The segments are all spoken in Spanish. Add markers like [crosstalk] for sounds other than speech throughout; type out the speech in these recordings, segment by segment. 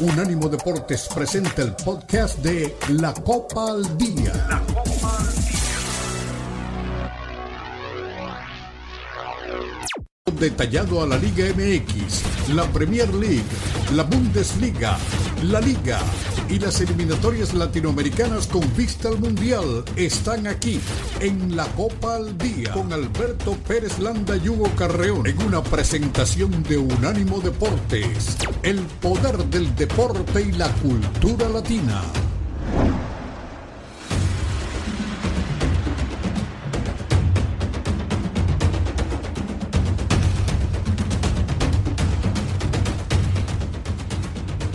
Unánimo Deportes presenta el podcast de La Copa al Día. La Copa al Día. Detallado a la Liga MX, la Premier League, la Bundesliga, la Liga, y las eliminatorias latinoamericanas con vista al Mundial están aquí en la Copa al Día con Alberto Pérez Landa y Hugo Carreón en una presentación de Unánimo Deportes, el poder del deporte y la cultura latina.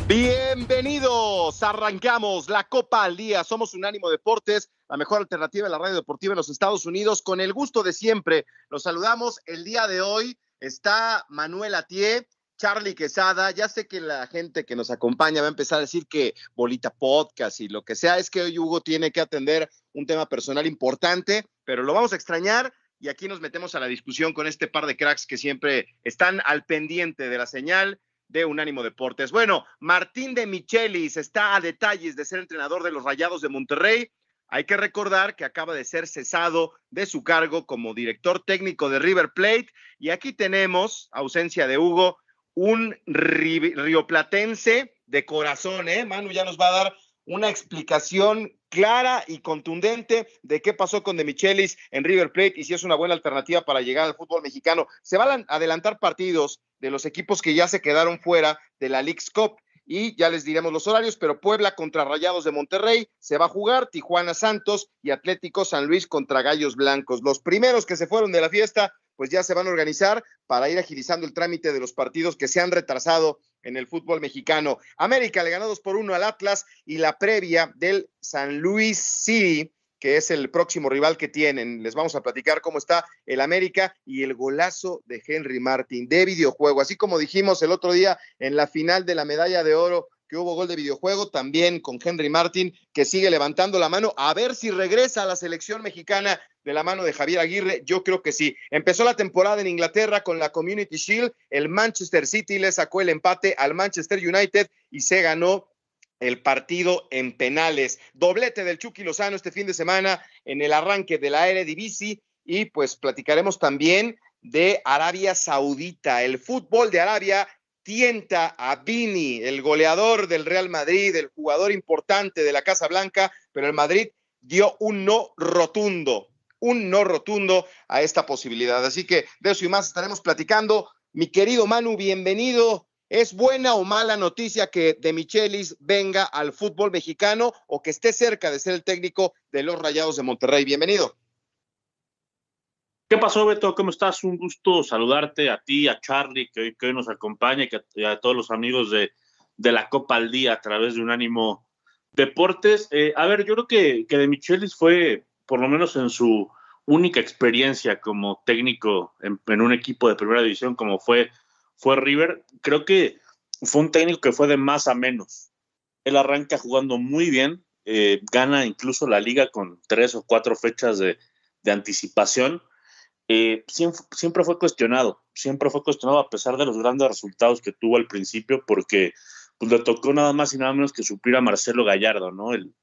Bien Bienvenidos, arrancamos la Copa al Día. Somos Unánimo Deportes, la mejor alternativa de la radio deportiva en los Estados Unidos. Con el gusto de siempre, los saludamos. El día de hoy está Manuel Atié, Charlie Quesada. Ya sé que la gente que nos acompaña va a empezar a decir que bolita podcast y lo que sea. Es que hoy Hugo tiene que atender un tema personal importante, pero lo vamos a extrañar. Y aquí nos metemos a la discusión con este par de cracks que siempre están al pendiente de la señal de Unánimo Deportes. Bueno, Martín de Michelis está a detalles de ser entrenador de los Rayados de Monterrey. Hay que recordar que acaba de ser cesado de su cargo como director técnico de River Plate. Y aquí tenemos, ausencia de Hugo, un rioplatense de corazón, ¿eh? Manu ya nos va a dar una explicación clara y contundente de qué pasó con De Michelis en River Plate y si es una buena alternativa para llegar al fútbol mexicano. Se van a adelantar partidos de los equipos que ya se quedaron fuera de la League's Cup y ya les diremos los horarios, pero Puebla contra Rayados de Monterrey se va a jugar, Tijuana Santos y Atlético San Luis contra Gallos Blancos. Los primeros que se fueron de la fiesta pues ya se van a organizar para ir agilizando el trámite de los partidos que se han retrasado en el fútbol mexicano. América le ganó 2 por 1 al Atlas y la previa del San Luis City, que es el próximo rival que tienen. Les vamos a platicar cómo está el América y el golazo de Henry Martin de videojuego. Así como dijimos el otro día en la final de la medalla de oro que hubo gol de videojuego, también con Henry Martin, que sigue levantando la mano, a ver si regresa a la selección mexicana de la mano de Javier Aguirre? Yo creo que sí. Empezó la temporada en Inglaterra con la Community Shield, el Manchester City le sacó el empate al Manchester United y se ganó el partido en penales. Doblete del Chucky Lozano este fin de semana en el arranque de la Eredivisie y pues platicaremos también de Arabia Saudita. El fútbol de Arabia tienta a Vini, el goleador del Real Madrid, el jugador importante de la Casa Blanca, pero el Madrid dio un no rotundo un no rotundo a esta posibilidad. Así que de eso y más estaremos platicando. Mi querido Manu, bienvenido. ¿Es buena o mala noticia que De Michelis venga al fútbol mexicano o que esté cerca de ser el técnico de los Rayados de Monterrey? Bienvenido. ¿Qué pasó, Beto? ¿Cómo estás? Un gusto saludarte a ti, a Charlie, que hoy, que nos acompaña, y a, todos los amigos de, la Copa al Día a través de un ánimo deportes. Eh, a ver, yo creo que, que De Michelis fue por lo menos en su única experiencia como técnico en, un equipo de primera división como fue, fue River, creo que fue un técnico que fue de más a menos. Él arranca jugando muy bien, eh, gana incluso la liga con tres o cuatro fechas de, anticipación. Eh, siempre, fue cuestionado, siempre fue cuestionado a pesar de los grandes resultados que tuvo al principio, porque pues, le tocó nada más y nada menos que suplir a Marcelo Gallardo, ¿no? El,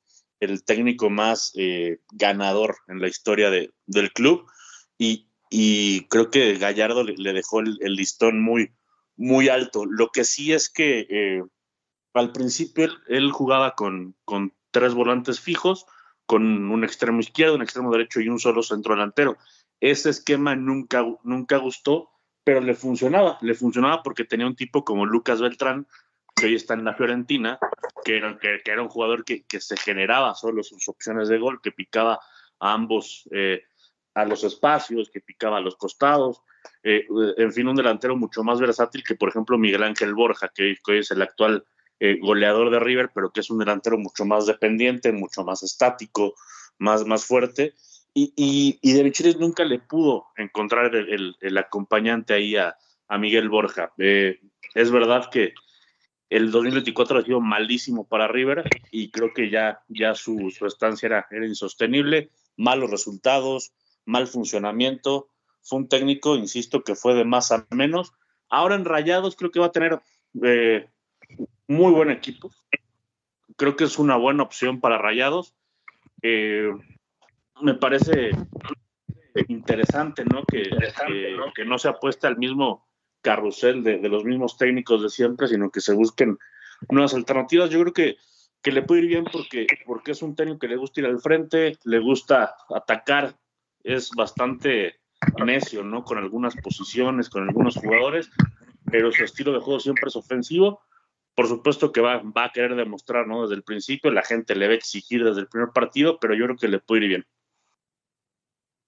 el técnico más eh, ganador en la historia del club y, creo que Gallardo le, dejó el, listón muy, muy alto. Lo que sí es que eh, al principio él, jugaba con, tres volantes fijos, con un extremo izquierdo, un extremo derecho y un solo centro delantero. Ese esquema nunca, nunca gustó, pero le funcionaba, le funcionaba porque tenía un tipo como Lucas Beltrán que hoy está en la Fiorentina, que era, un jugador que, se generaba solo sus opciones de gol, que picaba a ambos, eh, a los espacios, que picaba a los costados, eh, en fin, un delantero mucho más versátil que, por ejemplo, Miguel Ángel Borja, que, hoy es el actual eh, goleador de River, pero que es un delantero mucho más dependiente, mucho más estático, más, más fuerte. Y, y, De Michelis nunca le pudo encontrar el, acompañante ahí a, a Miguel Borja. es verdad que, el 2024 ha sido malísimo para River y creo que ya, ya su, estancia era, insostenible, malos resultados, mal funcionamiento, fue un técnico, insisto, que fue de más a menos. Ahora en Rayados creo que va a tener eh, muy buen equipo, creo que es una buena opción para Rayados. Eh, me parece interesante, ¿no? Que, ¿no? que no se apuesta al mismo carrusel de, de, los mismos técnicos de siempre, sino que se busquen nuevas alternativas. Yo creo que, que le puede ir bien porque, porque es un técnico que le gusta ir al frente, le gusta atacar, es bastante necio, ¿no? Con algunas posiciones, con algunos jugadores, pero su estilo de juego siempre es ofensivo. Por supuesto que va, va a querer demostrar, ¿no? Desde el principio, la gente le va a exigir desde el primer partido, pero yo creo que le puede ir bien.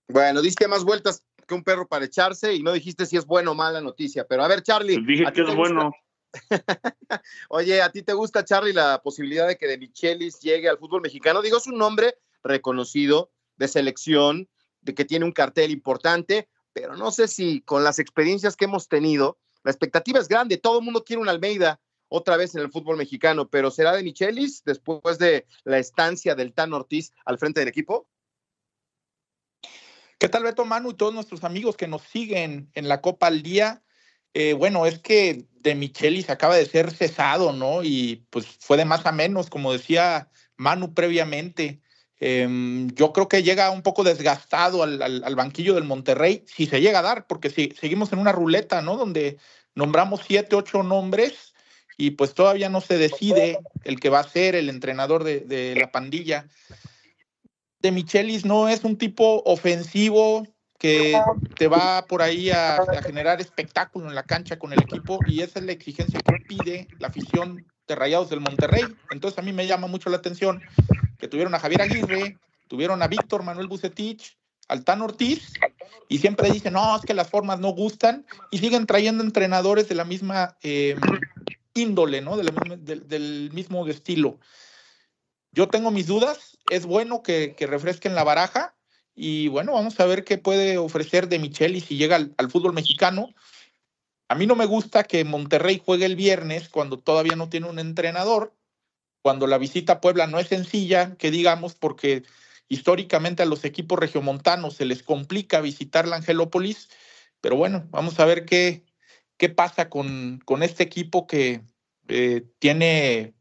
Bueno, diste más vueltas que un perro para echarse y no dijiste si es bueno o mala noticia. Pero a ver, Charlie. Pues dije que es bueno. [laughs] Oye, ¿a ti te gusta, Charlie, la posibilidad de que De Michelis llegue al fútbol mexicano? Digo, es un nombre reconocido de selección, de que tiene un cartel importante, pero no sé si con las experiencias que hemos tenido, la expectativa es grande. Todo el mundo quiere un Almeida otra vez en el fútbol mexicano, pero ¿será De Michelis después de la estancia del Tan Ortiz al frente del equipo? ¿Qué tal Beto Manu y todos nuestros amigos que nos siguen en la Copa al Día? Eh, bueno, es que de Michelis acaba de ser cesado, ¿no? Y pues fue de más a menos, como decía Manu previamente. Em, yo creo que llega un poco desgastado al, banquillo del Monterrey, si se llega a dar, porque si seguimos en una ruleta, ¿no? Donde nombramos siete, ocho nombres y pues todavía no se decide el que va a ser el entrenador de la pandilla de Michelis no es un tipo ofensivo que te va por ahí a, generar espectáculo en la cancha con el equipo y esa es la exigencia que pide la afición de Rayados del Monterrey. Entonces a mí me llama mucho la atención que tuvieron a Javier Aguirre, tuvieron a Víctor Manuel Bucetich, Altán Ortiz y siempre dicen, no, es que las formas no gustan y siguen trayendo entrenadores de la misma eh, índole, ¿no? del mismo estilo. Yo tengo mis dudas, es bueno que, refresquen la baraja y bueno, vamos a ver qué puede ofrecer de y si llega al, fútbol mexicano. A mí no me gusta que Monterrey juegue el viernes cuando todavía no tiene un entrenador, cuando la visita a Puebla no es sencilla, que digamos, porque históricamente a los equipos regiomontanos se les complica visitar la Angelópolis, pero bueno, vamos a ver qué, qué pasa con, con este equipo que eh, tiene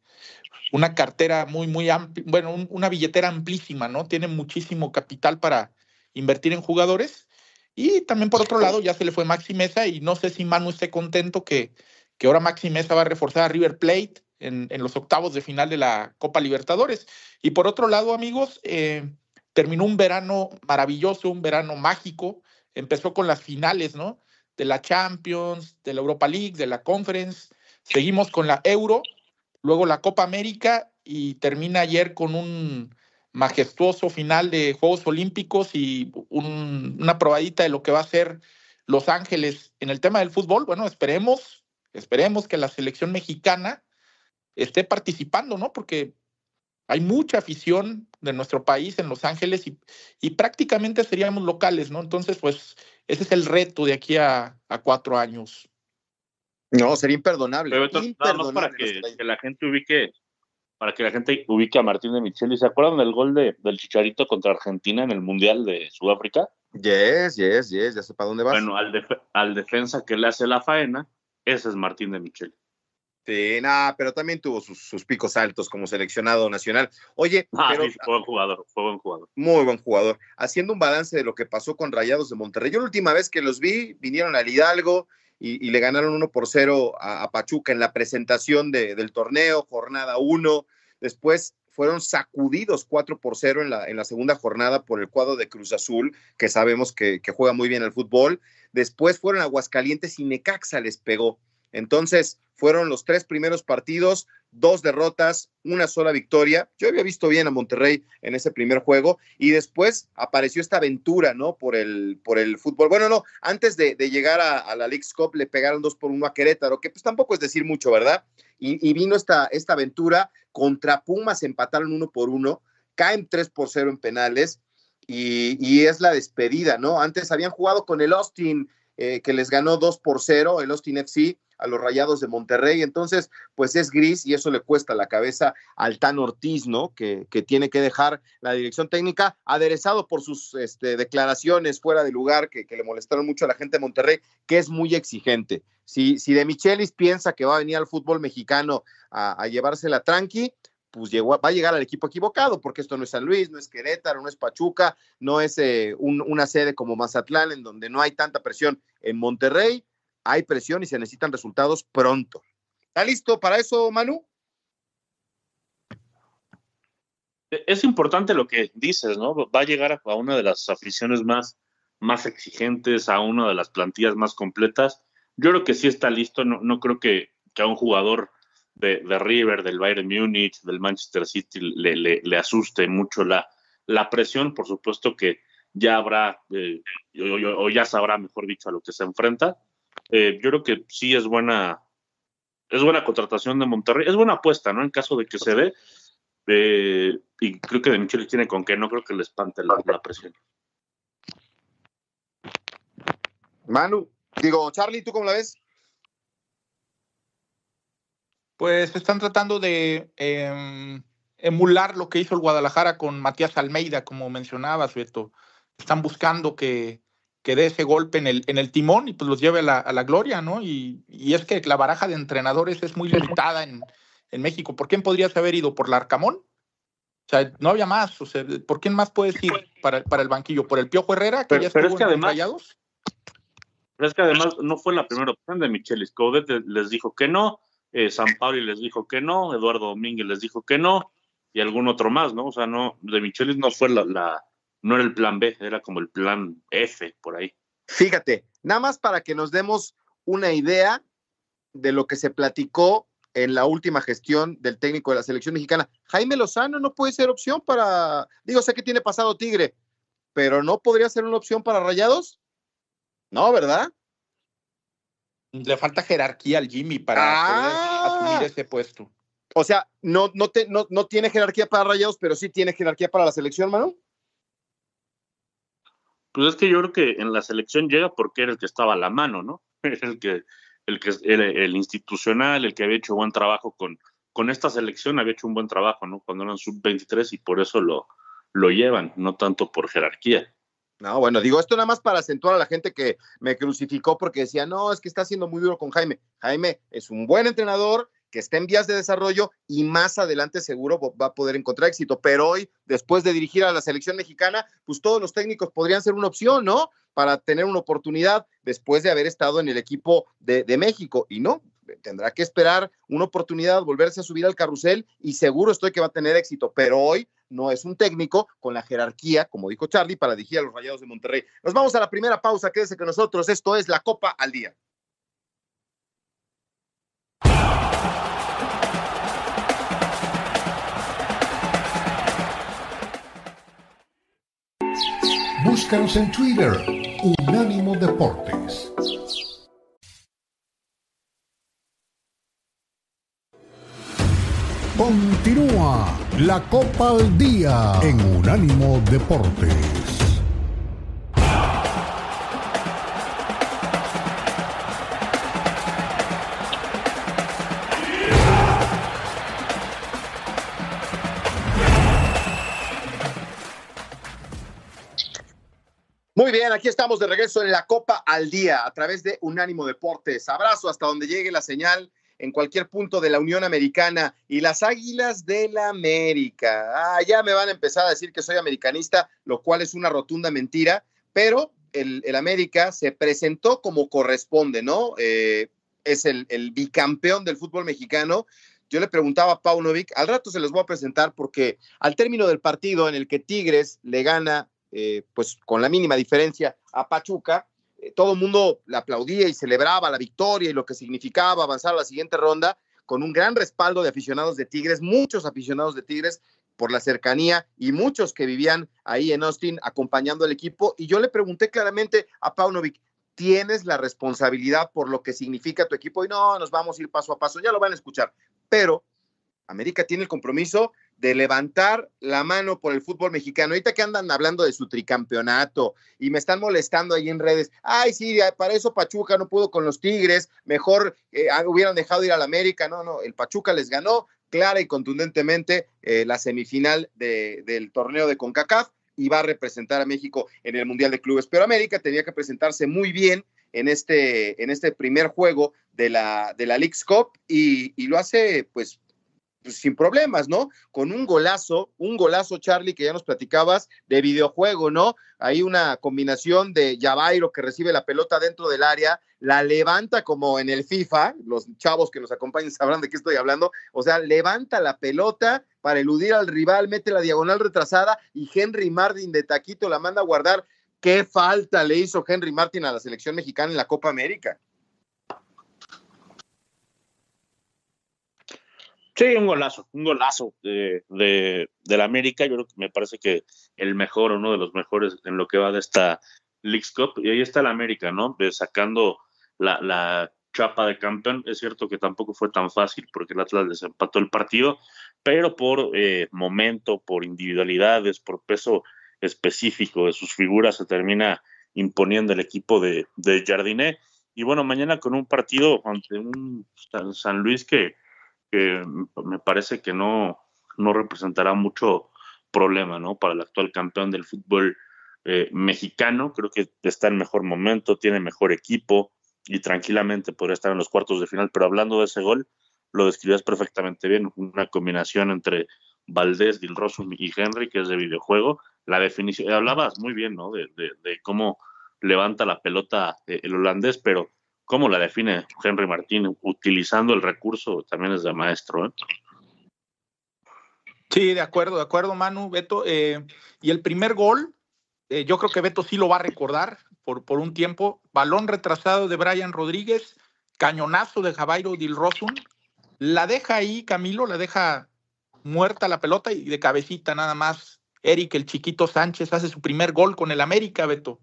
una cartera muy, muy amplia, bueno, una billetera amplísima, ¿no? Tiene muchísimo capital para invertir en jugadores. Y también por otro lado, ya se le fue Maxi Mesa y no sé si Manu esté contento que, que ahora Maxi Mesa va a reforzar a River Plate en, los octavos de final de la Copa Libertadores. Y por otro lado, amigos, eh, terminó un verano maravilloso, un verano mágico. Empezó con las finales, ¿no? De la Champions, de la Europa League, de la Conference. Seguimos con la Euro luego la Copa América y termina ayer con un majestuoso final de Juegos Olímpicos y una probadita de lo que va a ser Los Ángeles en el tema del fútbol. Bueno, esperemos, esperemos que la selección mexicana esté participando, ¿no? Porque hay mucha afición de nuestro país en Los Ángeles y, prácticamente seríamos locales, ¿no? Entonces, pues ese es el reto de aquí a cuatro años. No, sería imperdonable. Pero entonces, para que, la gente ubique, para que la gente ubique a Martín de Micheli. ¿Se acuerdan del gol de, del Chicharito contra Argentina en el Mundial de Sudáfrica? Yes, yes, yes, ya sé para dónde vas. Bueno, al, al defensa que le hace la faena, ese es Martín de Micheli. Sí, nada, pero también tuvo sus, picos altos como seleccionado nacional. Oye, [laughs] ah, fue buen jugador, fue buen jugador. Muy buen jugador. Haciendo un balance de lo que pasó con Rayados de Monterrey. Yo la última vez que los vi, vinieron al Hidalgo, y, le ganaron 1 por 0 a, Pachuca en la presentación de, del torneo, jornada 1. Después fueron sacudidos 4 por 0 en la, en la segunda jornada por el cuadro de Cruz Azul, que sabemos que, juega muy bien el fútbol. Después fueron Aguascalientes y Necaxa les pegó. Entonces, fueron los tres primeros partidos, dos derrotas, una sola victoria. Yo había visto bien a Monterrey en ese primer juego y después apareció esta aventura, ¿no? Por el, por el fútbol. Bueno, no, antes de, llegar a, la League's Cup le pegaron dos por uno a Querétaro, que pues tampoco es decir mucho, ¿verdad? Y, vino esta, esta aventura contra Pumas, empataron uno por uno, caen tres por cero en penales y, es la despedida, ¿no? Antes habían jugado con el Austin, eh, que les ganó dos por cero, el Austin FC a los Rayados de Monterrey. Entonces, pues es gris y eso le cuesta la cabeza al Tan Ortiz, ¿no? Que, tiene que dejar la dirección técnica, aderezado por sus este, declaraciones fuera de lugar que, le molestaron mucho a la gente de Monterrey, que es muy exigente. Si, si de Michelis piensa que va a venir al fútbol mexicano a, llevarse la tranqui, pues llegó, va a llegar al equipo equivocado, porque esto no es San Luis, no es Querétaro, no es Pachuca, no es eh, una sede como Mazatlán, en donde no hay tanta presión en Monterrey, hay presión y se necesitan resultados pronto. ¿Está listo para eso, Manu? E, es importante lo que dices, ¿no? Va a llegar a una de las aficiones más, más exigentes, a una de las plantillas más completas. Yo creo que sí está listo, no, creo que, a un jugador de, River, del Bayern Múnich, del Manchester City le, asuste mucho la, presión, por supuesto que ya habrá, eh, o, ya sabrá, mejor dicho, a lo que se enfrenta. Eh, yo creo que sí es buena, es buena contratación de Monterrey, es buena apuesta, ¿no? En caso de que se dé. Eh, y creo que de Michel tiene con qué, no creo que le espante la, presión. Manu, digo, Charlie, ¿tú cómo la ves? Pues están tratando de em, emular lo que hizo el Guadalajara con Matías Almeida, como mencionabas, ¿cierto? Están buscando que, que dé ese golpe en el, en el timón y pues los lleve a la, gloria, ¿no? Y, y, es que la baraja de entrenadores es muy limitada en, México. ¿Por quién podrías haber ido? ¿Por Larcamón? O sea, no había más. O sea, ¿por quién más puedes ir para, el banquillo? ¿Por el Piojo Herrera? Que ya pero es que además. es que además no fue la primera opción de Michelis. code eh, les dijo que no, eh, San Pablo les dijo que no, Eduardo Domínguez les dijo que no, y algún otro más, ¿no? O sea, no, de Michelis no fue la no era el plan B, era como el plan F por ahí. Fíjate, nada más para que nos demos una idea de lo que se platicó en la última gestión del técnico de la selección mexicana. Jaime Lozano no puede ser opción para, digo, sé que tiene pasado Tigre, pero no podría ser una opción para Rayados. No, ¿verdad? Le falta jerarquía al Jimmy para ah. asumir ese puesto. O sea, no, no, te, no, no tiene jerarquía para Rayados, pero sí tiene jerarquía para la selección, Manu. Pues es que yo creo que en la selección llega porque era el que estaba a la mano, ¿no? [laughs] Era el que, el que el, institucional, el que había hecho buen trabajo con, con esta selección, había hecho un buen trabajo, ¿no? Cuando eran sub-23 y por eso lo, lo llevan, no tanto por jerarquía. No, bueno, digo esto nada más para acentuar a la gente que me crucificó porque decía, no, es que está siendo muy duro con Jaime. Jaime es un buen entrenador, que está en vías de desarrollo y más adelante seguro va a poder encontrar éxito. Pero hoy, después de dirigir a la selección mexicana, pues todos los técnicos podrían ser una opción, ¿no? Para tener una oportunidad después de haber estado en el equipo de, de México. Y no, tendrá que esperar una oportunidad, volverse a subir al carrusel y seguro estoy que va a tener éxito. Pero hoy no es un técnico con la jerarquía, como dijo Charlie, para dirigir a los Rayados de Monterrey. Nos vamos a la primera pausa, quédese con nosotros. Esto es la Copa al Día. en Twitter, Unánimo Deportes. Continúa la Copa al Día en Unánimo Deportes. Muy bien, aquí estamos de regreso en la Copa al Día a través de Unánimo Deportes. Abrazo hasta donde llegue la señal en cualquier punto de la Unión Americana y las Águilas del la América. Ah, ya me van a empezar a decir que soy americanista, lo cual es una rotunda mentira, pero el, América se presentó como corresponde, ¿no? Eh, es el, bicampeón del fútbol mexicano. Yo le preguntaba a Paunovic, al rato se los voy a presentar porque al término del partido en el que Tigres le gana eh, pues con la mínima diferencia a Pachuca. Eh, todo el mundo la aplaudía y celebraba la victoria y lo que significaba avanzar a la siguiente ronda con un gran respaldo de aficionados de Tigres, muchos aficionados de Tigres por la cercanía y muchos que vivían ahí en Austin acompañando al equipo. Y yo le pregunté claramente a Paunovic, ¿tienes la responsabilidad por lo que significa tu equipo? Y no, nos vamos a ir paso a paso, ya lo van a escuchar. Pero América tiene el compromiso de levantar la mano por el fútbol mexicano. Ahorita que andan hablando de su tricampeonato y me están molestando ahí en redes. Ay, sí, para eso Pachuca no pudo con los Tigres, mejor eh, ah, hubieran dejado ir al América. No, no, el Pachuca les ganó clara y contundentemente eh, la semifinal del torneo de CONCACAF y va a representar a México en el Mundial de Clubes. Pero América tenía que presentarse muy bien en este, en este primer juego de la, de la League's Cup y lo hace pues pues, sin problemas, ¿no? Con un golazo, un golazo, Charlie, que ya nos platicabas, de videojuego, ¿no? Hay una combinación de Yabairo que recibe la pelota dentro del área, la levanta como en el FIFA, los chavos que nos acompañan [laughs] sabrán de qué estoy hablando, o sea, levanta la pelota para eludir al rival, mete la diagonal retrasada y Henry Martin de taquito la manda a guardar. ¿Qué falta le hizo Henry Martin a la selección mexicana en la Copa América? Sí, un golazo, un golazo de, de, del América. Yo creo que me parece que el mejor, uno de los mejores en lo que va de esta League Cup. Y ahí está el América, ¿no? sacando la, la, chapa de campeón. Es cierto que tampoco fue tan fácil porque el Atlas desempató el partido, pero por eh, momento, por individualidades, por peso específico de sus figuras, se termina imponiendo el equipo de, de Y bueno, mañana con un partido ante un San Luis que que me parece que no, no representará mucho problema ¿no? para el actual campeón del fútbol eh, mexicano. Creo que está en mejor momento, tiene mejor equipo y tranquilamente podría estar en los cuartos de final. Pero hablando de ese gol, lo describías perfectamente bien, una combinación entre Valdés, Rosum y Henry, que es de videojuego. La definición, hablabas muy bien ¿no? de, de, de cómo levanta la pelota eh, el holandés, pero cómo la define Henry Martín, utilizando el recurso también es de maestro. ¿eh? Sí, de acuerdo, de acuerdo, Manu, Beto. Eh, y el primer gol, eh, yo creo que Beto sí lo va a recordar por, por un tiempo. Balón retrasado de Brian Rodríguez, cañonazo de Javairo Dilrosun. La deja ahí, Camilo, la deja muerta la pelota y de cabecita nada más. Eric, el chiquito Sánchez, hace su primer gol con el América, Beto.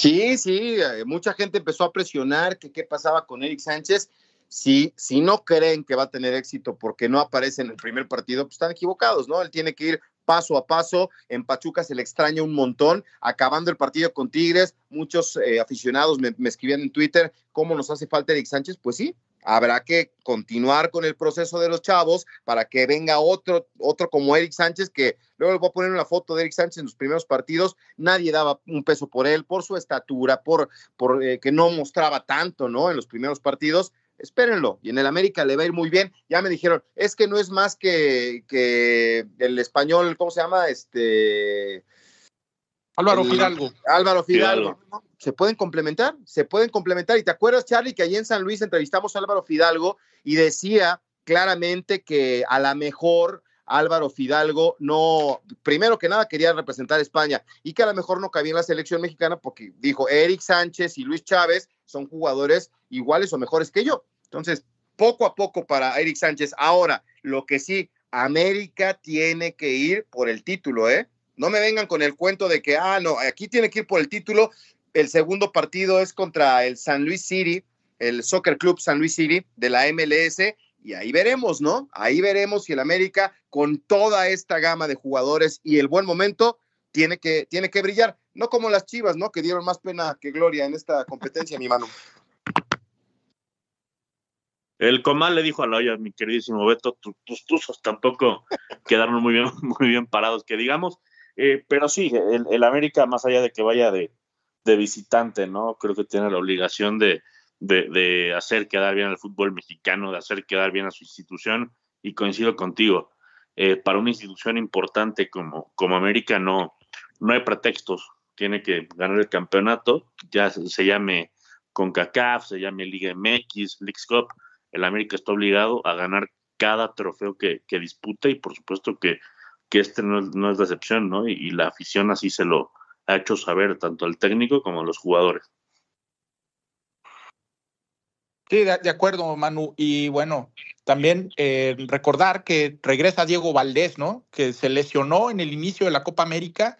Sí, sí, eh, mucha gente empezó a presionar que qué pasaba con Eric Sánchez. Si, si no creen que va a tener éxito porque no aparece en el primer partido, pues están equivocados, ¿no? Él tiene que ir paso a paso. En Pachuca se le extraña un montón. Acabando el partido con Tigres, muchos eh, aficionados me, me, escribían en Twitter cómo nos hace falta Eric Sánchez. Pues sí, habrá que continuar con el proceso de los chavos para que venga otro, otro como Eric Sánchez, que luego les voy a poner una foto de Eric Sánchez en los primeros partidos, nadie daba un peso por él, por su estatura, por, por eh, que no mostraba tanto, ¿no? En los primeros partidos, espérenlo, y en el América le va a ir muy bien, ya me dijeron, es que no es más que, que el español, ¿cómo se llama? Este... Álvaro Fidalgo. Álvaro Fidalgo. Fidalgo se pueden complementar, se pueden complementar. Y te acuerdas, Charlie, que allí en San Luis entrevistamos a Álvaro Fidalgo y decía claramente que a la mejor Álvaro Fidalgo no, primero que nada quería representar a España y que a lo mejor no cabía en la selección mexicana porque dijo Eric Sánchez y Luis Chávez son jugadores iguales o mejores que yo. Entonces, poco a poco para Eric Sánchez. Ahora, lo que sí, América tiene que ir por el título, ¿eh? No me vengan con el cuento de que, ah, no, aquí tiene que ir por el título el segundo partido es contra el San Luis City, el Soccer Club San Luis City de la MLS. Y ahí veremos, ¿no? Ahí veremos si el América, con toda esta gama de jugadores y el buen momento, tiene que, tiene que brillar. No como las Chivas, ¿no? Que dieron más pena que gloria en esta competencia, mi mano. El Comal le dijo a la olla, mi queridísimo Beto, tus tuzos tampoco quedaron muy bien, [laughs] muy bien parados, que digamos. Eh, pero sí, el América, más allá de que vaya de, de visitante, ¿no? Creo que tiene la obligación de, hacer quedar bien al fútbol mexicano, de hacer quedar bien a su institución, y coincido contigo. Eh, para una institución importante como, como América no, no hay pretextos. Tiene que ganar el campeonato, ya se, llame CONCACAF, se llame Liga MX, League Cup. El América está obligado a ganar cada trofeo que, que disputa y por supuesto que, este no, es la excepción, ¿no? y la afición así se lo, ha hecho saber tanto al técnico como a los jugadores. Sí, de, acuerdo, Manu. Y bueno, también eh, recordar que regresa Diego Valdés, ¿no? Que se lesionó en el inicio de la Copa América.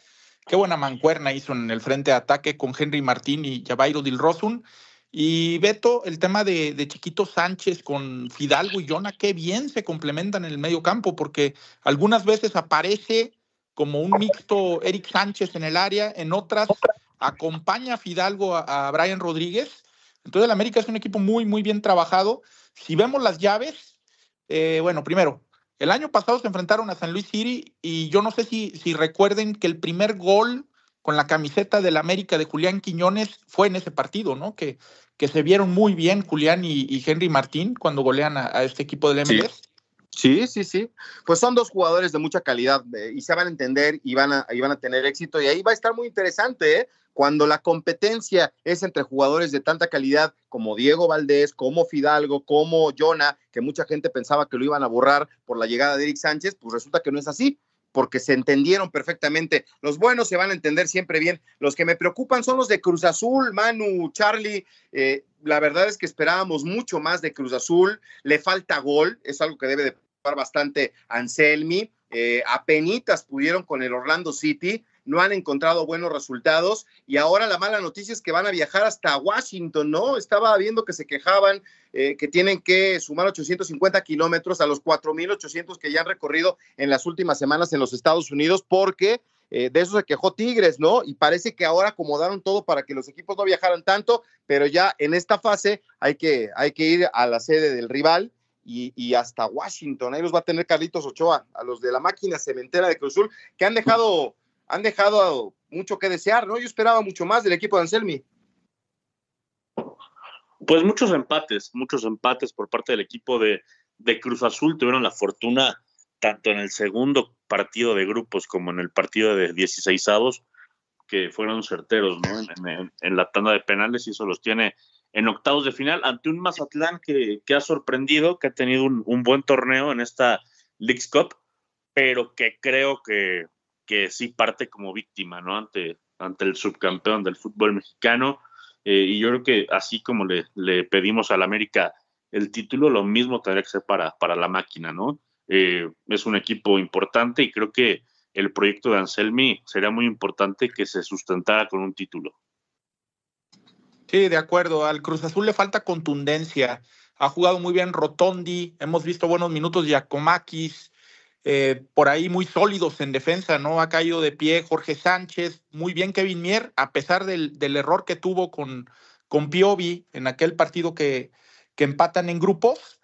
Qué buena mancuerna hizo en el frente de ataque con Henry Martín y Javairo Dilrosun. Y Beto, el tema de, Chiquito Sánchez con Fidalgo y Jona, qué bien se complementan en el medio campo, porque algunas veces aparece como un mixto Eric Sánchez en el área, en otras acompaña a Fidalgo a, Brian Rodríguez. Entonces el América es un equipo muy, muy bien trabajado. Si vemos las llaves, eh, bueno, primero, el año pasado se enfrentaron a San Luis City y yo no sé si, si recuerden que el primer gol con la camiseta del América de Julián Quiñones fue en ese partido, ¿no? Que, que se vieron muy bien Julián y, Henry Martín cuando golean a, este equipo del MLS. Sí, sí, sí. Pues son dos jugadores de mucha calidad eh, y se van a entender y van a, y van a tener éxito y ahí va a estar muy interesante, ¿eh? Cuando la competencia es entre jugadores de tanta calidad como Diego Valdés, como Fidalgo, como Jonah, que mucha gente pensaba que lo iban a borrar por la llegada de Eric Sánchez, pues resulta que no es así porque se entendieron perfectamente. Los buenos se van a entender siempre bien. Los que me preocupan son los de Cruz Azul, Manu, Charlie. Eh, la verdad es que esperábamos mucho más de Cruz Azul. Le falta gol, es algo que debe de preocupar bastante Anselmi. Eh, apenitas pudieron con el Orlando City no han encontrado buenos resultados y ahora la mala noticia es que van a viajar hasta Washington, ¿no? Estaba viendo que se quejaban eh, que tienen que sumar 850 kilómetros a los 4.800 que ya han recorrido en las últimas semanas en los Estados Unidos porque... Eh, de eso se quejó Tigres, ¿no? Y parece que ahora acomodaron todo para que los equipos no viajaran tanto, pero ya en esta fase hay que, hay que ir a la sede del rival y, y, hasta Washington. Ahí los va a tener Carlitos Ochoa, a los de la máquina cementera de Cruzul, que han dejado han dejado mucho que desear, ¿no? Yo esperaba mucho más del equipo de Anselmi. Pues muchos empates, muchos empates por parte del equipo de, Cruz Azul. Tuvieron la fortuna, tanto en el segundo partido de grupos como en el partido de 16 avos, que fueron certeros, ¿no? En, la tanda de penales y eso los tiene en octavos de final ante un Mazatlán que, ha sorprendido, que ha tenido un, buen torneo en esta Leagues Cup, pero que creo que que sí parte como víctima, ¿no? Ante, ante el subcampeón del fútbol mexicano. Eh, y yo creo que así como le, le pedimos al América el título, lo mismo tendría que ser para, la máquina, ¿no? Eh, es un equipo importante y creo que el proyecto de Anselmi sería muy importante que se sustentara con un título. Sí, de acuerdo. Al Cruz Azul le falta contundencia. Ha jugado muy bien Rotondi, hemos visto buenos minutos Yacomakis, eh, por ahí muy sólidos en defensa, ¿no? Ha caído de pie Jorge Sánchez, muy bien Kevin Mier, a pesar del, error que tuvo con, con Piovi en aquel partido que, que empatan en grupos.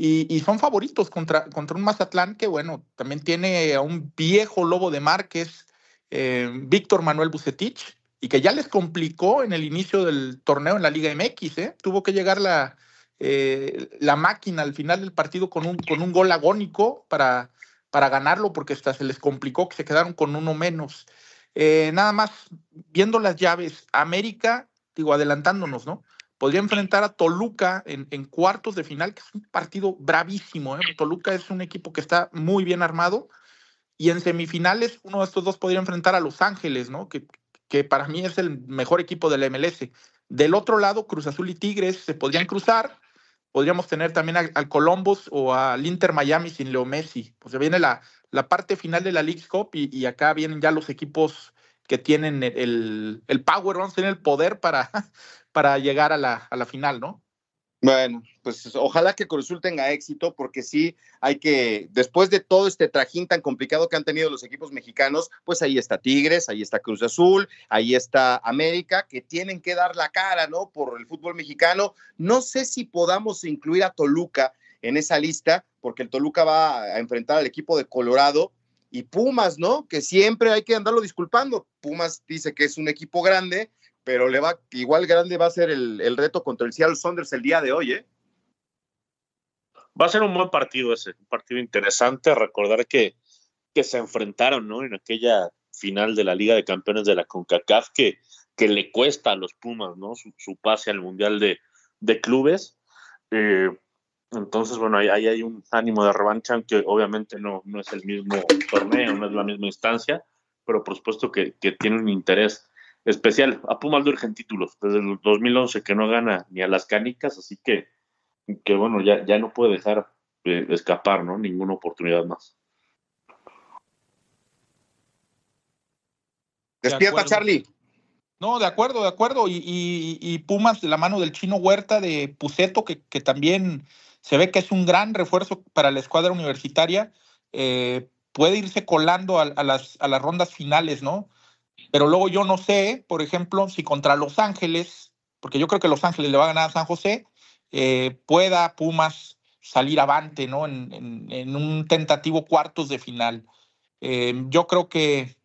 Y, son favoritos contra, contra un Mazatlán que, bueno, también tiene a un viejo lobo de Márquez, eh, Víctor Manuel Bucetich y que ya les complicó en el inicio del torneo en la Liga MX. ¿eh? Tuvo que llegar la, eh, la máquina al final del partido con un, con un gol agónico para, para ganarlo porque hasta se les complicó que se quedaron con uno menos. Eh, nada más, viendo las llaves, América, digo, adelantándonos, ¿no? Podría enfrentar a Toluca en, cuartos de final, que es un partido bravísimo. ¿eh? Toluca es un equipo que está muy bien armado. Y en semifinales, uno de estos dos podría enfrentar a Los Ángeles, ¿no? Que, que para mí es el mejor equipo del MLS. Del otro lado, Cruz Azul y Tigres se podrían cruzar podríamos tener también al Columbus o al Inter Miami sin Leo Messi. O sea, viene la, la parte final de la League Cup y, acá vienen ya los equipos que tienen el, el, power, vamos a el poder para, [laughs] para llegar a la, a la final, ¿no? Bueno, pues ojalá que consulten tenga éxito, porque sí hay que, después de todo este trajín tan complicado que han tenido los equipos mexicanos, pues ahí está Tigres, ahí está Cruz Azul, ahí está América, que tienen que dar la cara, ¿no? Por el fútbol mexicano. No sé si podamos incluir a Toluca en esa lista, porque el Toluca va a enfrentar al equipo de Colorado y Pumas, ¿no? Que siempre hay que andarlo disculpando. Pumas dice que es un equipo grande, pero le va, igual grande va a ser el, reto contra el Seattle Saunders el día de hoy, ¿eh? Va a ser un buen partido ese, un partido interesante. Recordar que, se enfrentaron, ¿no? En aquella final de la Liga de Campeones de la CONCACAF que, le cuesta a los Pumas, ¿no? Su, pase al Mundial de, Clubes. Eh, entonces, bueno, ahí, hay un ánimo de revancha, aunque obviamente no, es el mismo torneo, no es la misma instancia, pero por supuesto que, que tiene un interés especial. A Pumas le títulos desde el 2011 que no gana ni a las canicas, así que, que bueno, ya, ya no puede dejar eh, escapar, ¿no? Ninguna oportunidad más. Despierta, Charlie. No, de acuerdo, de acuerdo. Y, y, Pumas de la mano del chino Huerta de Puceto, que, también se ve que es un gran refuerzo para la escuadra universitaria, eh, puede irse colando a, las, a las rondas finales, ¿no? Pero luego yo no sé, por ejemplo, si contra Los Ángeles, porque yo creo que Los Ángeles le va a ganar a San José, eh, pueda Pumas salir avante, ¿no? En, en, un tentativo cuartos de final. Eh, yo creo que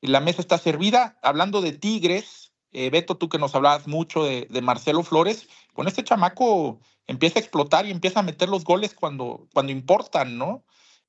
la mesa está servida. Hablando de Tigres, eh, Beto, tú que nos hablabas mucho de, Marcelo Flores, con este chamaco empieza a explotar y empieza a meter los goles cuando, cuando importan, ¿no?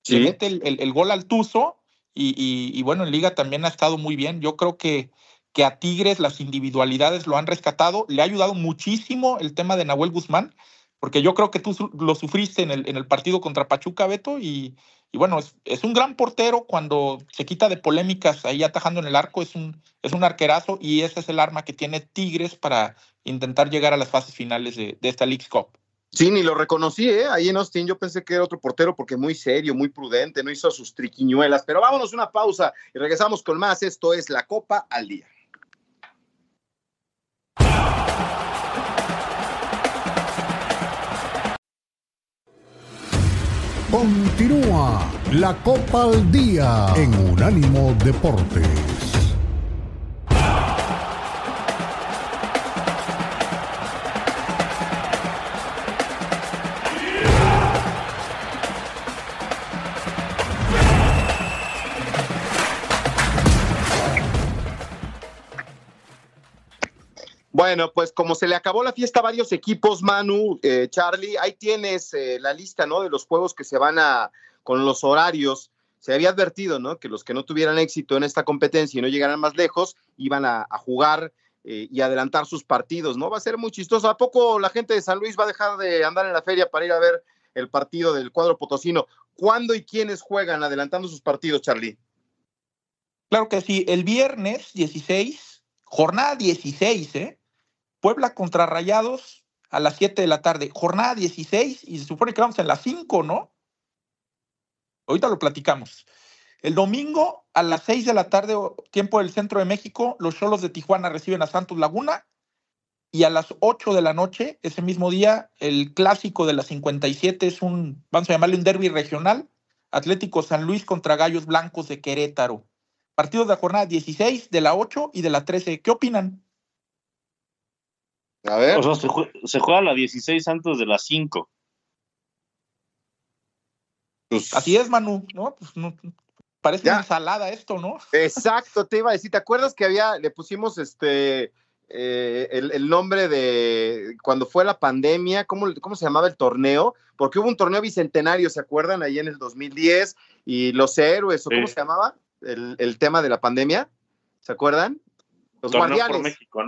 mete el, el, gol al Tuzo y, bueno, en liga también ha estado muy bien. Yo creo que, que a Tigres las individualidades lo han rescatado. Le ha ayudado muchísimo el tema de Nahuel Guzmán, porque yo creo que tú lo sufriste en el, en el partido contra Pachuca, Beto, y, y bueno, es, un gran portero cuando se quita de polémicas ahí atajando en el arco, es un, es un arquerazo y ese es el arma que tiene Tigres para intentar llegar a las fases finales de, de esta League Cup. Sí, ni lo reconocí, ¿eh? Ahí en Austin yo pensé que era otro portero porque muy serio, muy prudente, no hizo sus triquiñuelas. Pero vámonos una pausa y regresamos con más. Esto es La Copa al Día. Continúa La Copa al Día en Unánimo Deportes. Bueno, pues como se le acabó la fiesta a varios equipos, Manu, eh, Charlie, ahí tienes eh, la lista, ¿no? De los juegos que se van a con los horarios. Se había advertido, ¿no? Que los que no tuvieran éxito en esta competencia y no llegaran más lejos, iban a, jugar eh, y adelantar sus partidos, ¿no? Va a ser muy chistoso. ¿A poco la gente de San Luis va a dejar de andar en la feria para ir a ver el partido del cuadro potosino? ¿Cuándo y quiénes juegan adelantando sus partidos, Charlie? Claro que sí, el viernes 16, jornada 16, ¿eh? Puebla contra Rayados a las 7 de la tarde, jornada 16, y se supone que vamos en las 5, ¿no? Ahorita lo platicamos. El domingo a las 6 de la tarde, tiempo del centro de México, los Cholos de Tijuana reciben a Santos Laguna. Y a las 8 de la noche, ese mismo día, el clásico de las 57 es un, vamos a llamarle un derby regional, Atlético San Luis contra Gallos Blancos de Querétaro. Partidos de la jornada 16, de la 8 y de la 13. ¿Qué opinan? A ver. O se, juega, a la 16 antes de las pues 5. Así es, Manu, pues parece una ensalada esto, ¿no? Exacto, te iba a decir, ¿te acuerdas que había, le pusimos este eh, el, nombre de cuando fue la pandemia, ¿cómo, ¿cómo se llamaba el torneo? Porque hubo un torneo bicentenario, ¿se acuerdan? Ahí en el 2010, y los héroes, ¿o cómo se llamaba? El, el tema de la pandemia, ¿se acuerdan? Los guardianes. México,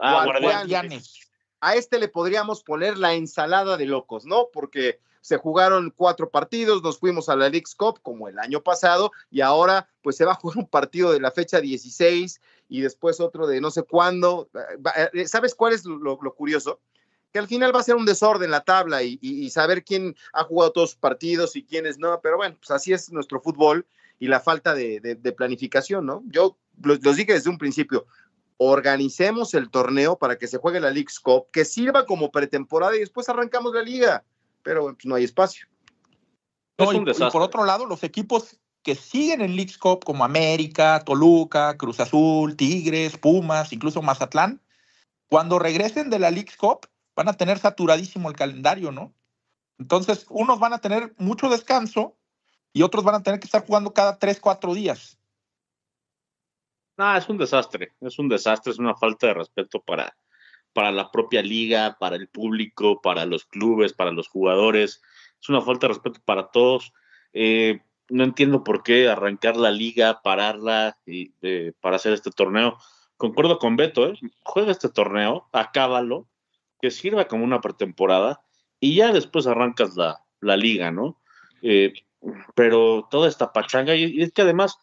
ah, guardianes. A este le podríamos poner la ensalada de locos, ¿no? Porque se jugaron cuatro partidos, nos fuimos a la League's Cup como el año pasado y ahora pues se va a jugar un partido de la fecha 16 y después otro de no sé cuándo. Eh, eh, ¿Sabes cuál es lo, curioso? Que al final va a ser un desorden la tabla y, saber quién ha jugado todos los partidos y quiénes no, pero bueno, pues así es nuestro fútbol y la falta de, de, planificación, ¿no? Yo los, dije desde un principio, organicemos el torneo para que se juegue la League's Cup, que sirva como pretemporada y después arrancamos la liga, pero pues, no hay espacio. y, por otro lado, los equipos que siguen en League's Cup como América, Toluca, Cruz Azul, Tigres, Pumas, incluso Mazatlán, cuando regresen de la League's Cup van a tener saturadísimo el calendario, ¿no? Entonces, unos van a tener mucho descanso y otros van a tener que estar jugando cada tres, cuatro días. No, ah, es un desastre, es un desastre, es una falta de respeto para, para la propia liga, para el público, para los clubes, para los jugadores. Es una falta de respeto para todos. Eh, no entiendo por qué arrancar la liga, pararla eh, para hacer este torneo. Concuerdo con Beto, ¿eh? juega este torneo, acábalo, que sirva como una pretemporada y ya después arrancas la, liga, ¿no? pero toda esta pachanga, y es que además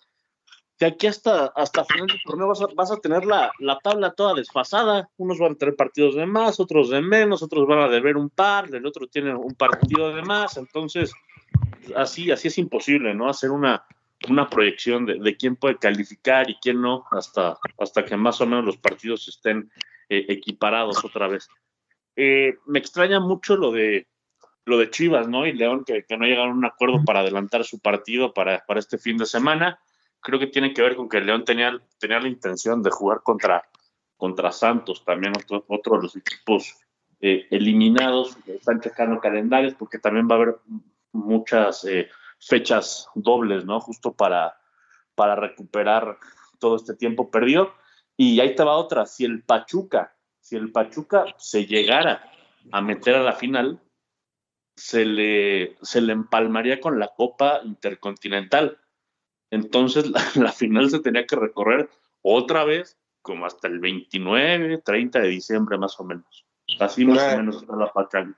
de aquí hasta, hasta final del torneo vas a, vas a tener la, tabla toda desfasada. Unos van a tener partidos de más, otros de menos, otros van a deber un par, el otro tiene un partido de más. Entonces, así, así es imposible, ¿no? Hacer una, proyección de, quién puede calificar y quién no, hasta, hasta que más o menos los partidos estén eh, equiparados otra vez. Eh, me extraña mucho lo de lo de Chivas, ¿no? Y León que, no llegaron a un acuerdo para adelantar su partido para, para este fin de semana creo que tiene que ver con que el León tenía, tenía la intención de jugar contra, contra Santos, también otro, otro de los equipos eh, eliminados, están checando calendarios porque también va a haber muchas eh, fechas dobles, ¿no? Justo para, para recuperar todo este tiempo perdido. Y ahí estaba otra, si el Pachuca, si el Pachuca se llegara a meter a la final, se le, se le empalmaría con la Copa Intercontinental. Entonces [laughs] la, final se tenía que recorrer otra vez como hasta el 29, 30 de diciembre más o menos. Así más o menos era la pachanga.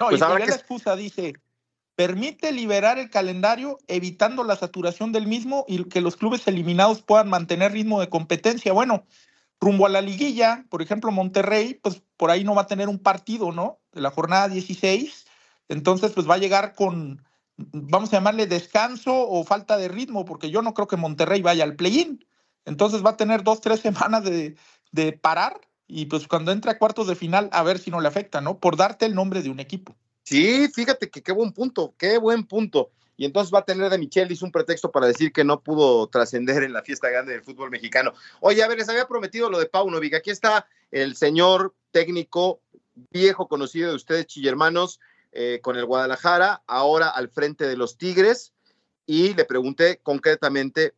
No, pues y ahora la excusa dice, permite liberar el calendario evitando la saturación del mismo y que los clubes eliminados puedan mantener ritmo de competencia. Bueno, rumbo a la liguilla, por ejemplo, Monterrey, pues por ahí no va a tener un partido, ¿no? De la jornada 16. Entonces, pues va a llegar con, vamos a llamarle descanso o falta de ritmo, porque yo no creo que Monterrey vaya al play-in. Entonces va a tener dos, tres [laughs] semanas de, de parar y pues cuando entra a cuartos de final a ver si no le afecta, ¿no? Por darte el nombre de un equipo. Sí, fíjate que qué buen punto, qué buen punto. Y entonces va a tener de Michelis un pretexto para decir que no pudo trascender en la fiesta grande del fútbol mexicano. Oye, a ver, les había prometido lo de Paunovic. Aquí está el señor técnico viejo conocido de ustedes, chillermanos, eh, con el Guadalajara, ahora al frente de los Tigres, y le pregunté concretamente,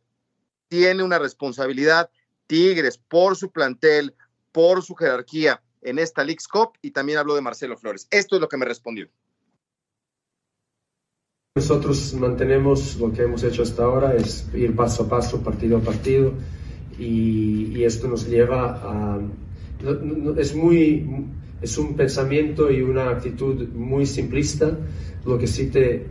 ¿tiene una responsabilidad Tigres por su plantel, por su jerarquía en esta League's Cup? Y también habló de Marcelo Flores. Esto es lo que me respondió. Nosotros mantenemos lo que hemos hecho hasta ahora, es ir paso a paso, partido a partido, y, esto nos lleva a... es muy es un pensamiento y una actitud muy simplista, lo que sí te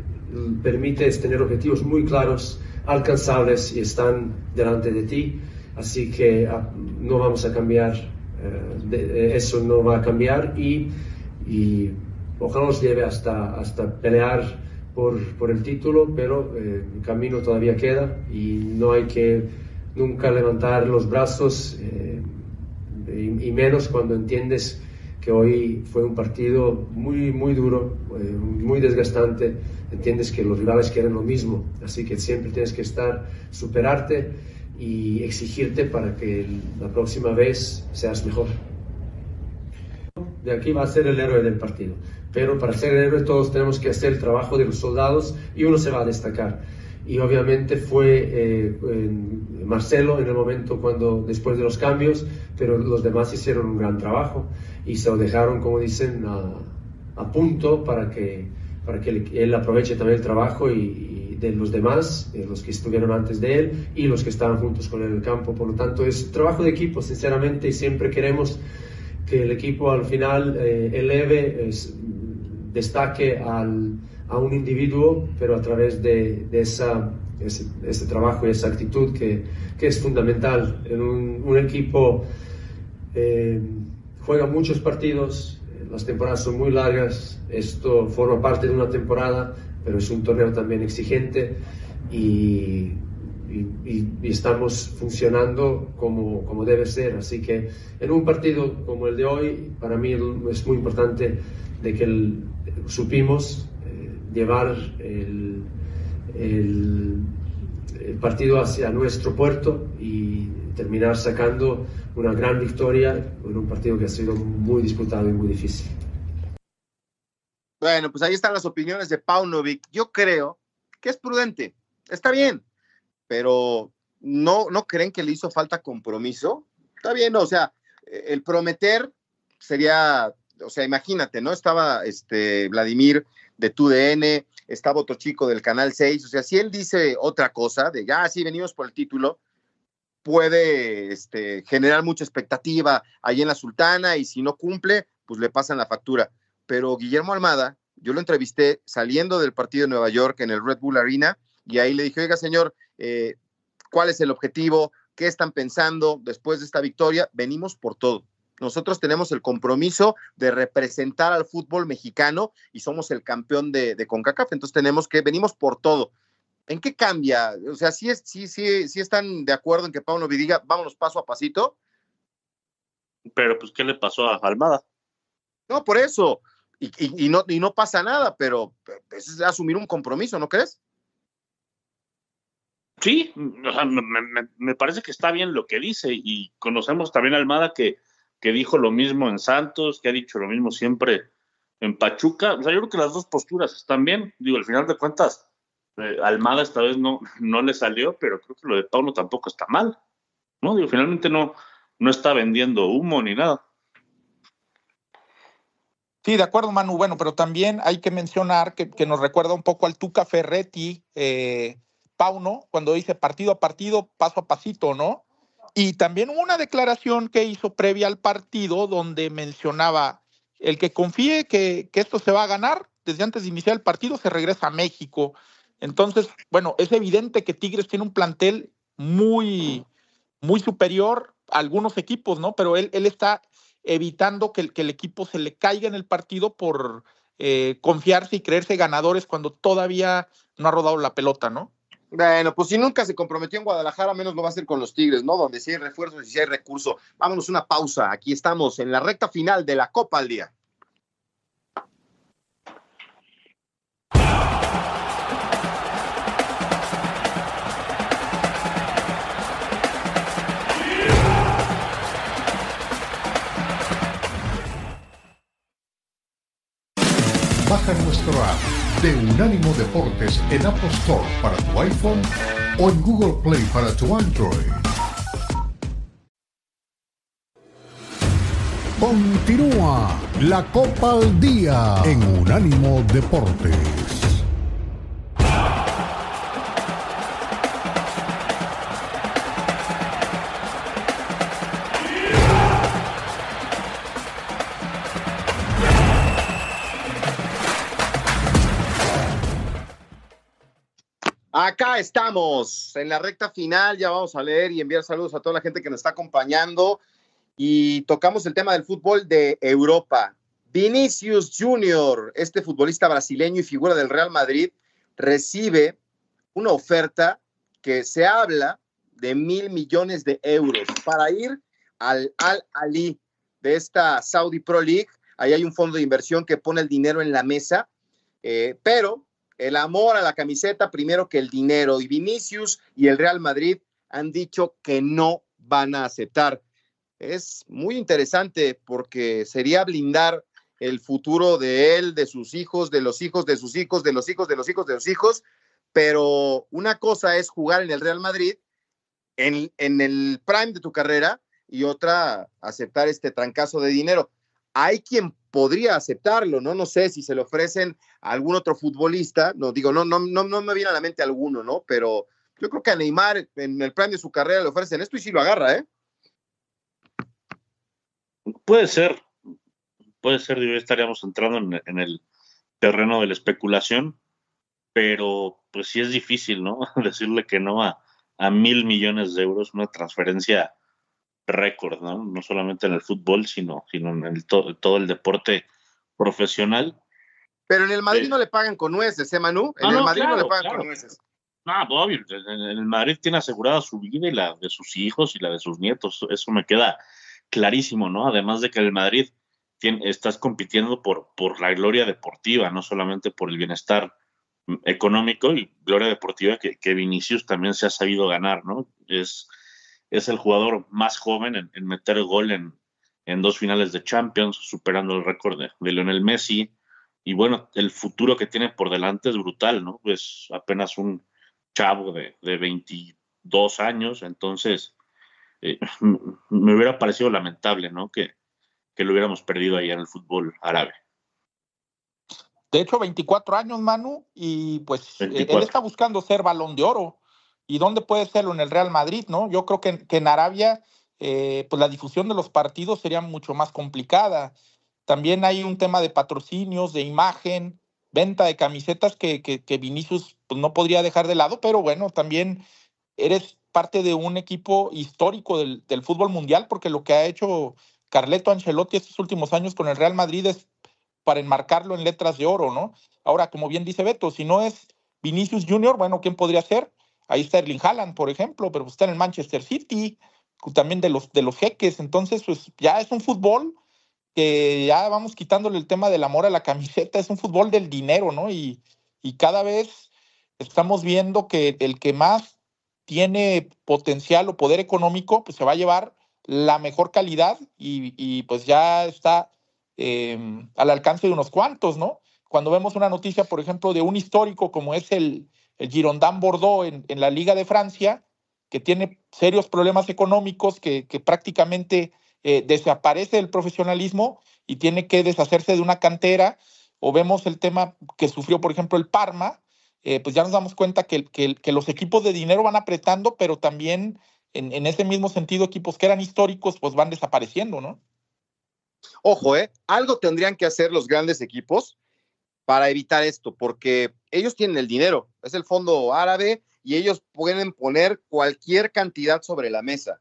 permite es tener objetivos muy claros, alcanzables y están delante de ti, así que ah, no vamos a cambiar, eh, eh, eso no va a cambiar y, y, ojalá nos lleve hasta, hasta pelear por, por el título, pero eh, el camino todavía queda y no hay que nunca levantar los brazos y menos cuando entiendes que hoy fue un partido muy, muy duro, eh, muy desgastante. Entiendes que los rivales quieren lo mismo, así que siempre tienes que estar, superarte y exigirte para que la próxima vez seas mejor. De aquí va a ser el héroe del partido, pero para ser el héroe todos tenemos que hacer el trabajo de los soldados y uno se va a destacar y obviamente fue eh, Marcelo en el momento cuando después de los cambios, pero los demás hicieron un gran trabajo y se lo dejaron, como dicen, a, punto para que, para que él aproveche también el trabajo y, de los demás, los que estuvieron antes de él y los que estaban juntos con él en el campo. Por lo tanto, es trabajo de equipo, sinceramente, y siempre queremos que el equipo al final eh, eleve, destaque al a un individuo, pero a través de, esa, ese, trabajo y esa actitud que, que es fundamental. En un, equipo eh, juega muchos partidos, eh, las temporadas son muy largas, esto forma parte de una temporada, pero es un torneo también exigente y, estamos funcionando como, como, debe ser. Así que en un partido como el de hoy, para mí es muy importante de que supimos llevar el, partido hacia nuestro puerto y terminar sacando una gran victoria en un partido que ha sido muy disputado y muy difícil. Bueno, pues ahí están las opiniones de Paunovic. Yo creo que es prudente, está bien, pero no, no creen que le hizo falta compromiso. Está bien, o sea, el prometer sería, o sea, imagínate, ¿no? Estaba este Vladimir de TUDN, está otro Chico del Canal 6, o sea, si él dice otra cosa, de ya, ah, sí, venimos por el título, puede este, generar mucha expectativa ahí en la Sultana y si no cumple, pues le pasan la factura. Pero Guillermo Almada, yo lo entrevisté saliendo del partido de Nueva York en el Red Bull Arena y ahí le dije, oiga señor, eh, ¿cuál es el objetivo? ¿Qué están pensando después de esta victoria? Venimos por todo. Nosotros tenemos el compromiso de representar al fútbol mexicano y somos el campeón de, CONCACAF, entonces tenemos que, venimos por todo. ¿En qué cambia? O sea, sí, sí, sí, sí están de acuerdo en que Pablo Vidiga, vámonos paso a pasito. Pero pues, ¿qué le pasó a Almada? No, por eso. Y, no, no pasa nada, pero pues, es asumir un compromiso, ¿no crees? Sí, me, me, parece que está bien lo que dice y conocemos también a Almada que que dijo lo mismo en Santos, que ha dicho lo mismo siempre en Pachuca. O sea, yo creo que las dos posturas están bien. Digo, al final de cuentas, eh, Almada esta vez no, no le salió, pero creo que lo de Pauno tampoco está mal. No, digo, finalmente no, no está vendiendo humo ni nada. Sí, de acuerdo, Manu. Bueno, pero también hay que mencionar que, que nos recuerda un poco al Tuca Ferretti, eh, Pauno, cuando dice partido a partido, paso a pasito, ¿no? Y también hubo una declaración que hizo previa al partido donde mencionaba, el que confíe que, esto se va a ganar, desde antes de iniciar el partido se regresa a México. Entonces, bueno, es evidente que Tigres tiene un plantel muy, muy superior a algunos equipos, ¿no? Pero él, él está evitando que, que el equipo se le caiga en el partido por eh, confiarse y creerse ganadores cuando todavía no ha rodado la pelota, ¿no? Bueno, pues si nunca se comprometió en Guadalajara, menos lo va a hacer con los Tigres, ¿no? Donde si hay refuerzos y si hay recurso. Vámonos una pausa. Aquí estamos en la recta final de la Copa al Día. Baja nuestro app de Unánimo Deportes en Apple Store para tu iPhone o en Google Play para tu Android. Continúa la Copa al Día en Unánimo Deportes. estamos en la recta final, ya vamos a leer y enviar saludos a toda la gente que nos está acompañando y tocamos el tema del fútbol de Europa. Vinicius Junior, este futbolista brasileño y figura del Real Madrid, recibe una oferta que se habla de mil millones de euros para ir al Al Ali de esta Saudi Pro League. Ahí hay un fondo de inversión que pone el dinero en la mesa, eh, pero el amor a la camiseta primero que el dinero. Y Vinicius y el Real Madrid han dicho que no van a aceptar. Es muy interesante porque sería blindar el futuro de él, de sus hijos, de los hijos, de sus hijos, de los hijos, de los hijos, de los hijos. Pero una cosa es jugar en el Real Madrid, en, el prime de tu carrera, y otra aceptar este trancazo de dinero. Hay quien podría aceptarlo, ¿no? No sé si se le ofrecen a algún otro futbolista, no digo, no, no, no, no me viene a la mente alguno, ¿no? Pero yo creo que a Neymar en el plan de su carrera le ofrecen esto y si lo agarra, ¿eh? Puede ser, puede ser, estaríamos entrando en, el terreno de la especulación, pero pues sí es difícil, ¿no? [laughs] Decirle que no a, a mil millones de euros, una transferencia récord, ¿no? No solamente en el fútbol, sino, sino en el todo el deporte profesional. Pero en el Madrid eh, no le pagan con nueces, ¿eh, Manu? En ah, el Madrid no le pagan con nueces. No, ah, pues, obvio, en el Madrid tiene asegurada su vida y la de sus hijos y la de sus nietos, eso me queda clarísimo, ¿no? Además de que en el Madrid tiene, estás compitiendo por, por la gloria deportiva, no solamente por el bienestar mm, económico y gloria deportiva que, que Vinicius también se ha sabido ganar, ¿no? Es, es el jugador más joven en, meter gol en, dos finales de Champions, superando el récord de, Lionel Messi. Y bueno, el futuro que tiene por delante es brutal, ¿no? Es apenas un chavo de, de 22 años, entonces eh, me hubiera parecido lamentable, ¿no? Que, lo hubiéramos perdido ahí en el fútbol árabe. De hecho, 24 años, Manu, y pues eh, él está buscando ser balón de oro. ¿Y dónde puede serlo? En el Real Madrid, ¿no? Yo creo que, en Arabia, eh, pues la difusión de los partidos sería mucho más complicada. También hay un tema de patrocinios, de imagen, venta de camisetas que, que, Vinicius pues, no podría dejar de lado, pero bueno, también eres parte de un equipo histórico del, del fútbol mundial, porque lo que ha hecho Carleto Ancelotti estos últimos años con el Real Madrid es para enmarcarlo en letras de oro, ¿no? Ahora, como bien dice Beto, si no es Vinicius Junior, bueno, ¿quién podría ser? Ahí está Erling Haaland, por ejemplo, pero está en el Manchester City, también de los, de los jeques. Entonces, pues ya es un fútbol que ya vamos quitándole el tema del amor a la camiseta, es un fútbol del dinero, ¿no? Y, y cada vez estamos viendo que el que más tiene potencial o poder económico, pues se va a llevar la mejor calidad y, pues ya está em, al alcance de unos cuantos, ¿no? Cuando vemos una noticia, por ejemplo, de un histórico como es el, el Girondin Bordeaux en, la Liga de Francia, que tiene serios problemas económicos, que, prácticamente eh, desaparece el profesionalismo y tiene que deshacerse de una cantera. O vemos el tema que sufrió, por ejemplo, el Parma, eh, pues ya nos damos cuenta que, los equipos de dinero van apretando, pero también en, ese mismo sentido equipos que eran históricos pues van desapareciendo, ¿no? Ojo, ¿eh? Algo tendrían que hacer los grandes equipos para evitar esto, porque ellos tienen el dinero, es el fondo árabe y ellos pueden poner cualquier cantidad sobre la mesa.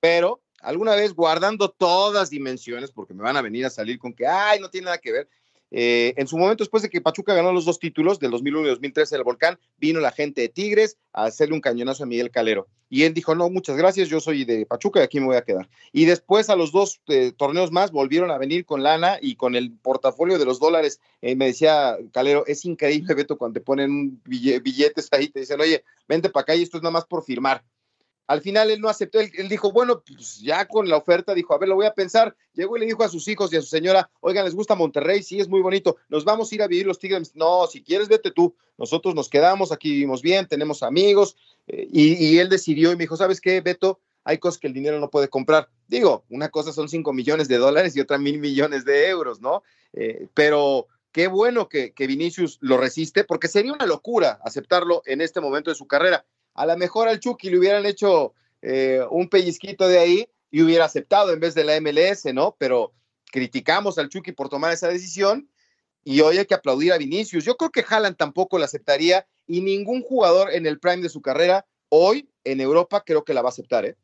Pero alguna vez guardando todas dimensiones, porque me van a venir a salir con que, ay, no tiene nada que ver, eh, en su momento, después de que Pachuca ganó los dos títulos del 2001 y 2003 en el Volcán, vino la gente de Tigres a hacerle un cañonazo a Miguel Calero. Y él dijo, no, muchas gracias, yo soy de Pachuca y aquí me voy a quedar. Y después a los dos eh, torneos más volvieron a venir con lana y con el portafolio de los dólares. Eh, me decía Calero, es increíble, Beto, cuando te ponen billetes ahí, te dicen, oye, vente para acá y esto es nada más por firmar. Al final él no aceptó, él, dijo, bueno, pues ya con la oferta, dijo, a ver, lo voy a pensar. Llegó y le dijo a sus hijos y a su señora, oigan, ¿les gusta Monterrey? Sí, es muy bonito. Nos vamos a ir a vivir los Tigres. No, si quieres, vete tú. Nosotros nos quedamos, aquí vivimos bien, tenemos amigos. Eh, y, él decidió y me dijo, ¿sabes qué, Beto? Hay cosas que el dinero no puede comprar. Digo, una cosa son 5 millones de dólares y otra mil millones de euros, ¿no? Eh, pero qué bueno que, que Vinicius lo resiste, porque sería una locura aceptarlo en este momento de su carrera a lo mejor al Chucky le hubieran hecho eh, un pellizquito de ahí y hubiera aceptado en vez de la MLS, ¿no? Pero criticamos al Chucky por tomar esa decisión y hoy hay que aplaudir a Vinicius. Yo creo que Haaland tampoco la aceptaría y ningún jugador en el prime de su carrera hoy en Europa creo que la va a aceptar, ¿eh?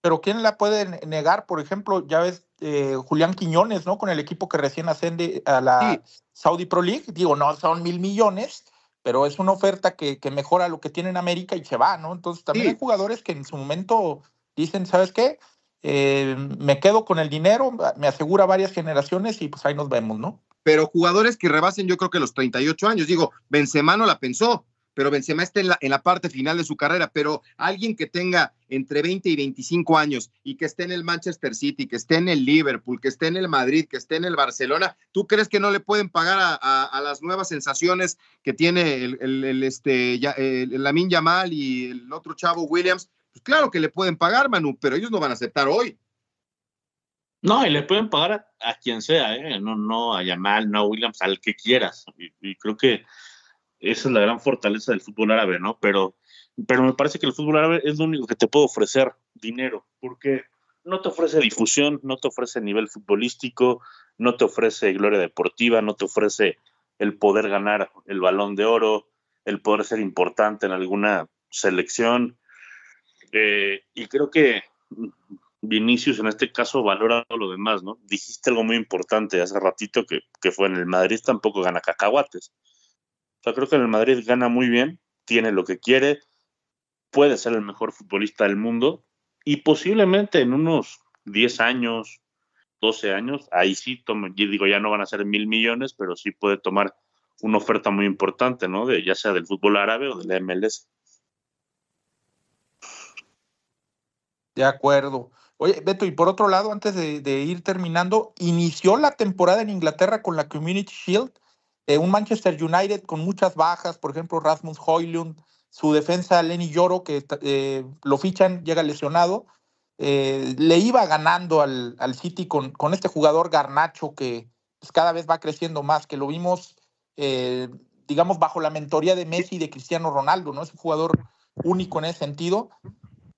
Pero ¿quién la puede negar? Por ejemplo, ya ves eh, Julián Quiñones, ¿no? Con el equipo que recién ascende a la Saudi Pro League. Digo, no, son mil millones, pero es una oferta que, mejora lo que tiene en América y se va, ¿no? Entonces también hay jugadores que en su momento dicen, ¿sabes qué? Eh, me quedo con el dinero, me asegura varias generaciones y pues ahí nos vemos, ¿no? Pero jugadores que rebasen yo creo que los 38 años, digo, Benzema no la pensó, pero Benzema está en la, parte final de su carrera, pero alguien que tenga entre 20 y 25 años y que esté en el Manchester City, que esté en el Liverpool, que esté en el Madrid, que esté en el Barcelona, ¿tú crees que no le pueden pagar a, las nuevas sensaciones que tiene el, este, Lamin Yamal y el otro chavo Williams? Pues claro que le pueden pagar, Manu, pero ellos no van a aceptar hoy. No, y le pueden pagar a, quien sea, ¿eh? no, no a Yamal, no a Williams, al que quieras. y creo que esa es la gran fortaleza del fútbol árabe, ¿no? Pero, pero me parece que el fútbol árabe es lo único que te puede ofrecer dinero, porque no te ofrece difusión, no te ofrece nivel futbolístico, no te ofrece gloria deportiva, no te ofrece el poder ganar el balón de oro, el poder ser importante en alguna selección. Eh, y creo que Vinicius en este caso valora lo demás, ¿no? Dijiste algo muy importante hace ratito que, que fue en el Madrid tampoco gana cacahuates. O sea, creo que en el Madrid gana muy bien, tiene lo que quiere, puede ser el mejor futbolista del mundo y posiblemente en unos 10 años, 12 años, ahí sí, yo digo, ya no van a ser mil millones, pero sí puede tomar una oferta muy importante, ¿no? ya sea del fútbol árabe o del MLS. De acuerdo. Oye, Beto, y por otro lado, antes de ir terminando, inició la temporada en Inglaterra con la Community Shield eh, un Manchester United con muchas bajas, por ejemplo, Rasmus Hoylund, su defensa Lenny Lloro, que eh, lo fichan, llega lesionado. Eh, le iba ganando al, City con, con, este jugador Garnacho que pues, cada vez va creciendo más, que lo vimos, digamos, bajo la mentoría de Messi y de Cristiano Ronaldo, ¿no? Es un jugador único en ese sentido.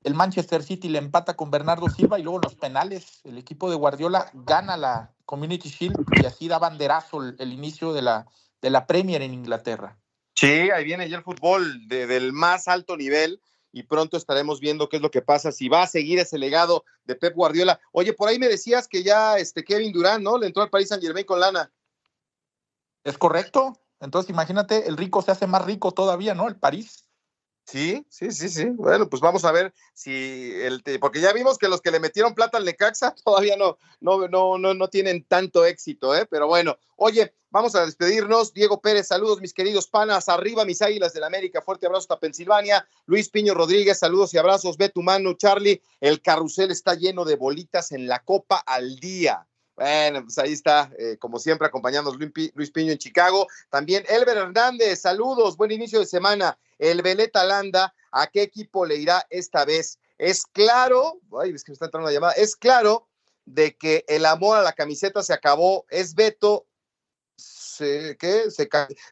El Manchester City le empata con Bernardo Silva y luego los penales. El equipo de Guardiola gana la Community Shield y así da banderazo el, inicio de la, de la Premier en Inglaterra. Sí, ahí viene ya el fútbol del más alto nivel y pronto estaremos viendo qué es lo que pasa, si va a seguir ese legado de Pep Guardiola. Oye, por ahí me decías que ya este Kevin Durán, ¿no? Le entró al Paris Saint Germain con lana. Es correcto. Entonces imagínate, el rico se hace más rico todavía, ¿no? El París. Sí, sí, sí, sí. Bueno, pues vamos a ver si el porque ya vimos que los que le metieron plata al Necaxa [laughs] todavía no, no, no, no, no tienen tanto éxito, ¿eh? Pero bueno, oye, vamos a despedirnos. Diego Pérez, saludos, mis queridos panas. Arriba, mis águilas del América. Fuerte abrazo hasta Pensilvania. Luis Piño Rodríguez, saludos y abrazos. Ve tu mano, Charlie. El carrusel está lleno de bolitas en la copa al día. Bueno, pues ahí está, eh, como siempre, acompañándonos Luis Piño en Chicago. También Elber Hernández, saludos, buen inicio de semana. El Veleta Landa, ¿a qué equipo le irá esta vez? Es claro, ay, es que me está entrando una llamada, es claro de que el amor a la camiseta se acabó, es Beto, ¿qué?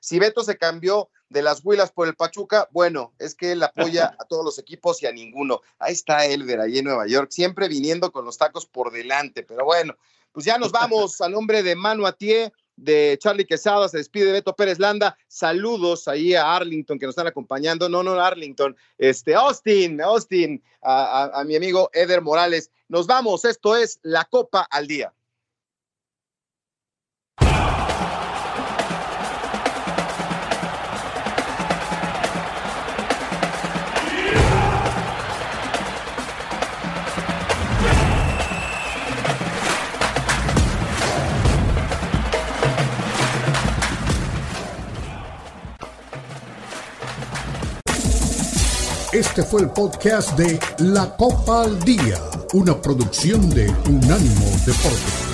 si Beto se cambió de las huilas por el Pachuca, bueno, es que él apoya [laughs] a todos los equipos y a ninguno. Ahí está Elver, ahí en Nueva York, siempre viniendo con los tacos por delante, pero bueno, pues ya nos vamos al nombre de Manu Atié, de Charlie Quesada, se despide Beto Pérez Landa. Saludos ahí a Arlington que nos están acompañando. No, no, Arlington, este, Austin, Austin, a mi amigo Eder Morales. Nos vamos, esto es La Copa al Día. Este fue el podcast de La Copa al Día, una producción de Unánimo Deportes.